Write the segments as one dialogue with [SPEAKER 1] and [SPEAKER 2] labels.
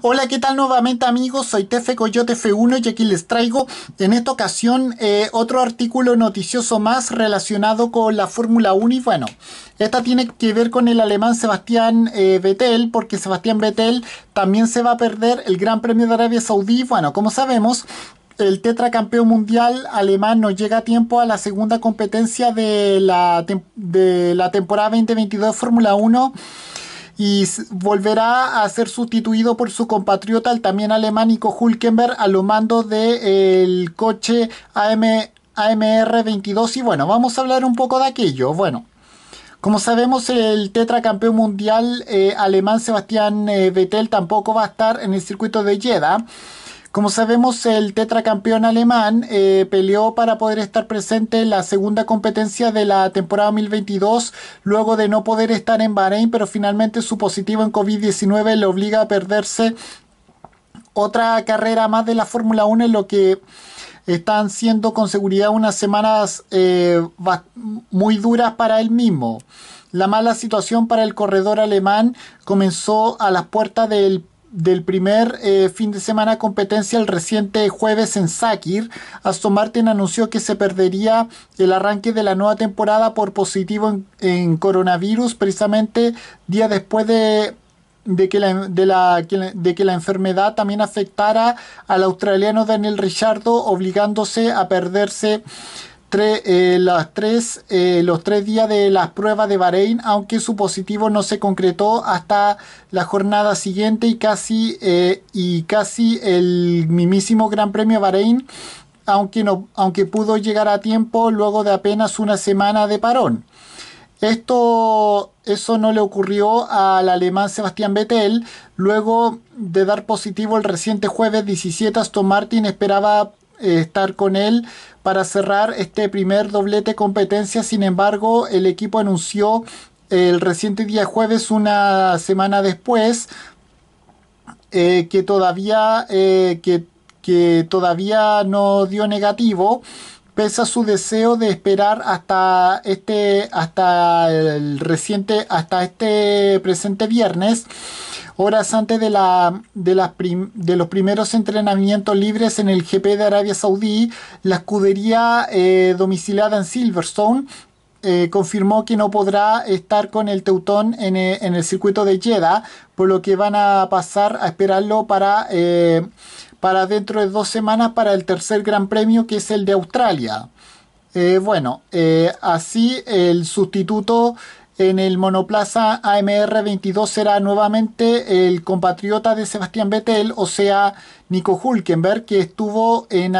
[SPEAKER 1] Hola, ¿qué tal nuevamente amigos? Soy Tefe Coyote F1 y aquí les traigo en esta ocasión eh, otro artículo noticioso más relacionado con la Fórmula 1 y bueno, esta tiene que ver con el alemán Sebastián eh, Vettel porque Sebastián Vettel también se va a perder el Gran Premio de Arabia Saudí. Bueno, como sabemos, el tetracampeón mundial alemán no llega a tiempo a la segunda competencia de la, de la temporada 2022 Fórmula 1 y volverá a ser sustituido por su compatriota, el también alemánico Nico Hulkenberg, a lo mando del coche AMR-22. Y bueno, vamos a hablar un poco de aquello. Bueno. Como sabemos, el tetracampeón mundial eh, alemán Sebastián eh, Vettel tampoco va a estar en el circuito de Jeddah. Como sabemos, el tetracampeón alemán eh, peleó para poder estar presente en la segunda competencia de la temporada 2022, luego de no poder estar en Bahrein, pero finalmente su positivo en COVID-19 le obliga a perderse otra carrera más de la Fórmula 1 en lo que están siendo con seguridad unas semanas eh, muy duras para él mismo. La mala situación para el corredor alemán comenzó a las puertas del del primer eh, fin de semana competencia el reciente jueves en Sakir, Aston Martin anunció que se perdería el arranque de la nueva temporada por positivo en, coronavirus, precisamente día después de, de, que la, de, la, de que la enfermedad también afectara al australiano Daniel Richardo, obligándose a perderse eh, las tres, eh, los tres días de las pruebas de Bahrein, aunque su positivo no se concretó hasta la jornada siguiente y casi, eh, y casi el mismísimo Gran Premio Bahrein, aunque, no, aunque pudo llegar a tiempo luego de apenas una semana de parón. Esto, eso no le ocurrió al alemán Sebastián Vettel. Luego de dar positivo el reciente jueves 17, Aston Martin esperaba eh, estar con él para cerrar este primer doblete competencia. Sin embargo, el equipo anunció el reciente día jueves, una semana después, eh, que todavía eh, que, que todavía no dio negativo pese a su deseo de esperar hasta este hasta el reciente hasta este presente viernes horas antes de, los primeros entrenamientos libres en el GP de Arabia Saudí, la escudería eh, domiciliada en Silverstone eh, confirmó que no podrá estar con el Teutón eh, en, el circuito de Jeddah, por lo que van a pasar a esperarlo para, dentro de dos semanas para el tercer gran premio que es el de Australia. bueno, así el sustituto en el monoplaza AMR 22 será nuevamente el compatriota de Sebastián Vettel, o sea, Nico Hulkenberg, que estuvo en,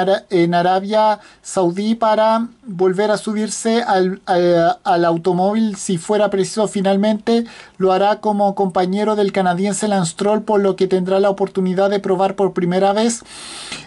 [SPEAKER 1] Arabia Saudí para volver a subirse al, automóvil si fuera preciso finalmente. Lo hará como compañero del canadiense Lance Troll... por lo que tendrá la oportunidad de probar por primera vez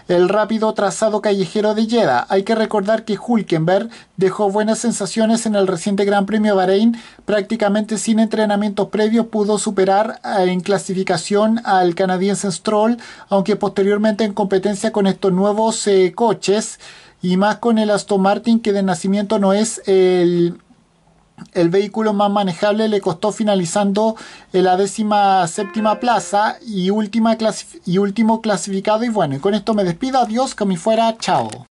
[SPEAKER 1] el rápido trazado callejero de Jeddah. Hay que recordar que Hulkenberg dejó buenas sensaciones en el reciente Gran Premio Bahrein, prácticamente sin entrenamientos previos pudo superar eh, en clasificación al canadiense Stroll, aunque posteriormente en competencia con estos nuevos eh, coches y más con el Aston Martin que de nacimiento no es el, vehículo más manejable le costó finalizando en la décima séptima plaza y, última y último clasificado. Y bueno, y con esto me despido. Adiós, que me fuera. Chao.